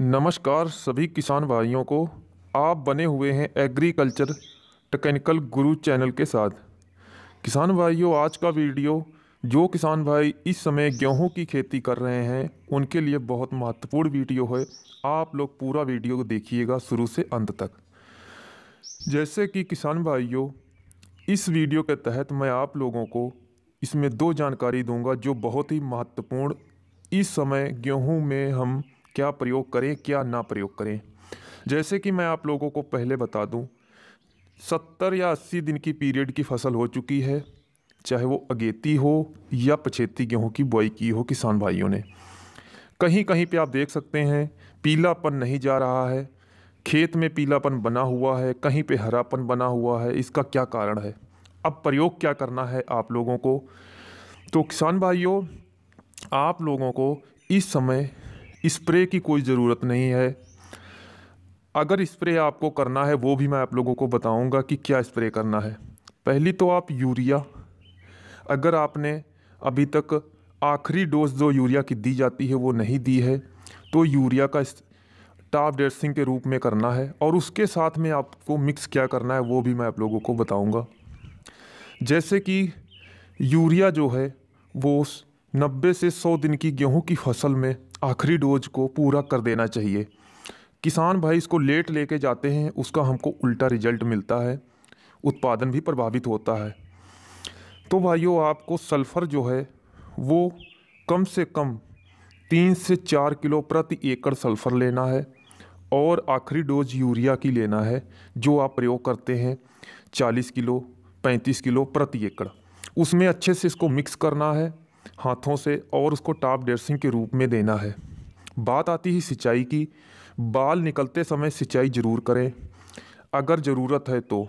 नमस्कार सभी किसान भाइयों को आप बने हुए हैं एग्रीकल्चर टेक्निकल गुरु चैनल के साथ किसान भाइयों आज का वीडियो जो किसान भाई इस समय गेहूं की खेती कर रहे हैं उनके लिए बहुत महत्वपूर्ण वीडियो है आप लोग पूरा वीडियो देखिएगा शुरू से अंत तक जैसे कि किसान भाइयों इस वीडियो के तहत मैं आप लोगों को इसमें दो जानकारी दूंगा जो बहुत ही महत्वपूर्ण इस समय गेहूं में हम क्या प्रयोग करें क्या ना प्रयोग करें जैसे कि मैं आप लोगों को पहले बता दूं सत्तर या अस्सी दिन की पीरियड की फसल हो चुकी है चाहे वो अगेती हो या पछेती गेहूँ की बुआई की हो किसान भाइयों ने कहीं कहीं पे आप देख सकते हैं पीलापन नहीं जा रहा है खेत में पीलापन बना हुआ है कहीं पे हरापन बना हुआ है इसका क्या कारण है अब प्रयोग क्या करना है आप लोगों को तो किसान भाइयों आप लोगों को इस समय स्प्रे की कोई ज़रूरत नहीं है अगर स्प्रे आपको करना है वो भी मैं आप लोगों को बताऊंगा कि क्या स्प्रे करना है पहली तो आप यूरिया अगर आपने अभी तक आखिरी डोज जो यूरिया की दी जाती है वो नहीं दी है तो यूरिया का टाप ड्रेसिंग के रूप में करना है और उसके साथ में आपको मिक्स क्या करना है वो भी मैं आप लोगों को बताऊंगा जैसे कि यूरिया जो है वो 90 से 100 दिन की गेहूं की फसल में आखिरी डोज को पूरा कर देना चाहिए किसान भाई इसको लेट लेके जाते हैं उसका हमको उल्टा रिजल्ट मिलता है उत्पादन भी प्रभावित होता है तो भाइयों आपको सल्फ़र जो है वो कम से कम तीन से चार किलो प्रति एकड़ सल्फ़र लेना है और आखिरी डोज यूरिया की लेना है जो आप प्रयोग करते हैं चालीस किलो पैंतीस किलो प्रति एकड़ उसमें अच्छे से इसको मिक्स करना है हाथों से और उसको टॉप ड्रेसिंग के रूप में देना है बात आती है सिंचाई की बाल निकलते समय सिंचाई ज़रूर करें अगर ज़रूरत है तो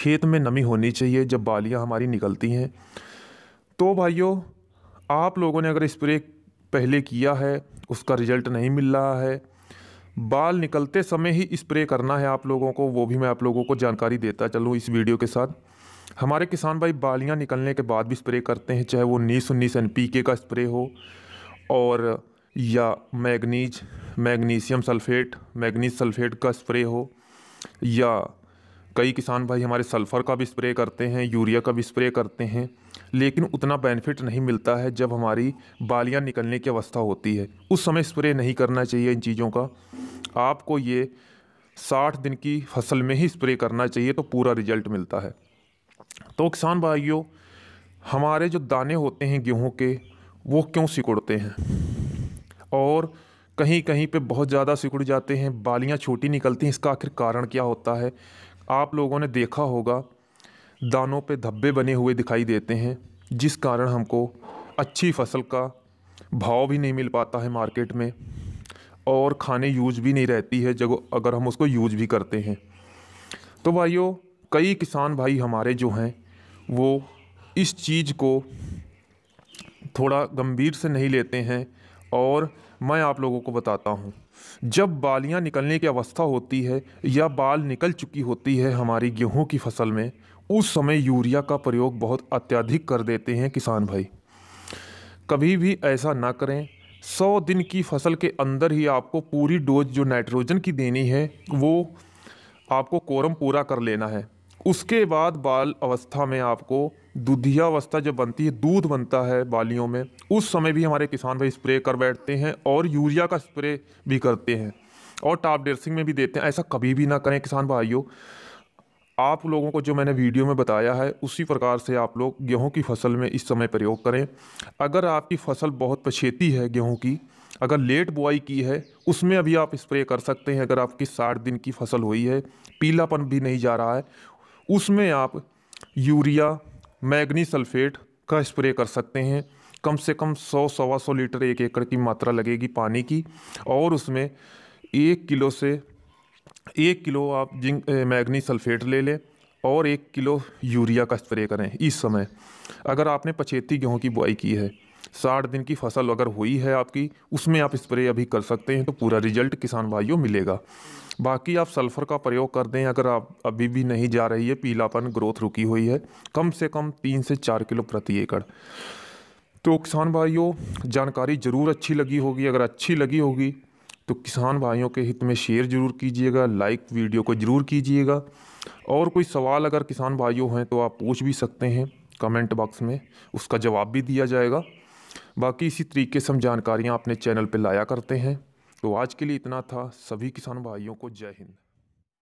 खेत में नमी होनी चाहिए जब बालियाँ हमारी निकलती हैं तो भाइयों आप लोगों ने अगर स्प्रे पहले किया है उसका रिजल्ट नहीं मिल रहा है बाल निकलते समय ही स्प्रे करना है आप लोगों को वो भी मैं आप लोगों को जानकारी देता चलूँ इस वीडियो के साथ हमारे किसान भाई बालियाँ निकलने के बाद भी स्प्रे करते हैं चाहे वो नीस उन्नीस एन पी के का स्प्रे हो और या manganese magnesium sulphate manganese sulphate का स्प्रे हो या कई किसान भाई हमारे सल्फ़र का भी स्प्रे करते हैं यूरिया का भी स्प्रे करते हैं लेकिन उतना बेनिफिट नहीं मिलता है जब हमारी बालियाँ निकलने की अवस्था होती है उस समय स्प्रे नहीं करना चाहिए इन चीज़ों का आपको ये साठ दिन की फसल में ही स्प्रे करना चाहिए तो पूरा रिजल्ट मिलता है तो किसान भाइयों हमारे जो दाने होते हैं गेहूँ के वो क्यों सिकुड़ते हैं और कहीं कहीं पे बहुत ज़्यादा सिकुड़ जाते हैं बालियाँ छोटी निकलती हैं इसका आखिर कारण क्या होता है आप लोगों ने देखा होगा दानों पे धब्बे बने हुए दिखाई देते हैं जिस कारण हमको अच्छी फसल का भाव भी नहीं मिल पाता है मार्केट में और खाने यूज भी नहीं रहती है जब अगर हम उसको यूज भी करते हैं तो भाइयों कई किसान भाई हमारे जो हैं वो इस चीज़ को थोड़ा गंभीर से नहीं लेते हैं और मैं आप लोगों को बताता हूँ जब बालियाँ निकलने की अवस्था होती है या बाल निकल चुकी होती है हमारी गेहूँ की फसल में उस समय यूरिया का प्रयोग बहुत अत्यधिक कर देते हैं किसान भाई कभी भी ऐसा ना करें सौ दिन की फसल के अंदर ही आपको पूरी डोज जो नाइट्रोजन की देनी है वो आपको कोरम पूरा कर लेना है उसके बाद बाल अवस्था में आपको दुधिया अवस्था जब बनती है दूध बनता है बालियों में उस समय भी हमारे किसान भाई स्प्रे कर बैठते हैं और यूरिया का स्प्रे भी करते हैं और टाप ड्रेसिंग में भी देते हैं ऐसा कभी भी ना करें किसान भाइयों आप लोगों को जो मैंने वीडियो में बताया है उसी प्रकार से आप लोग गेहूं की फसल में इस समय प्रयोग करें अगर आपकी फसल बहुत पछेती है गेहूं की अगर लेट बुआई की है उसमें अभी आप स्प्रे कर सकते हैं अगर आपकी साठ दिन की फसल हुई है पीलापन भी नहीं जा रहा है उसमें आप यूरिया मैगनी सल्फेट का स्प्रे कर सकते हैं कम से कम सौ सवा सौ लीटर एक एकड़ की मात्रा लगेगी पानी की और उसमें एक किलो से एक किलो आप जिंक मैगनी सल्फेट ले लें और एक किलो यूरिया का स्प्रे करें इस समय अगर आपने पचेती गेहूँ की बुआई की है साठ दिन की फसल अगर हुई है आपकी उसमें आप स्प्रे अभी कर सकते हैं तो पूरा रिजल्ट किसान भाइयों मिलेगा बाकी आप सल्फ़र का प्रयोग कर दें अगर आप अभी भी नहीं जा रही है पीलापन ग्रोथ रुकी हुई है कम से कम तीन से चार किलो प्रति एकड़ तो किसान भाइयों जानकारी ज़रूर अच्छी लगी होगी अगर अच्छी लगी होगी तो किसान भाइयों के हित में शेयर ज़रूर कीजिएगा लाइक वीडियो को ज़रूर कीजिएगा और कोई सवाल अगर किसान भाइयों हैं तो आप पूछ भी सकते हैं कमेंट बॉक्स में उसका जवाब भी दिया जाएगा बाकी इसी तरीके से हम जानकारियाँ अपने चैनल पर लाया करते हैं तो आज के लिए इतना था सभी किसान भाइयों को जय हिंद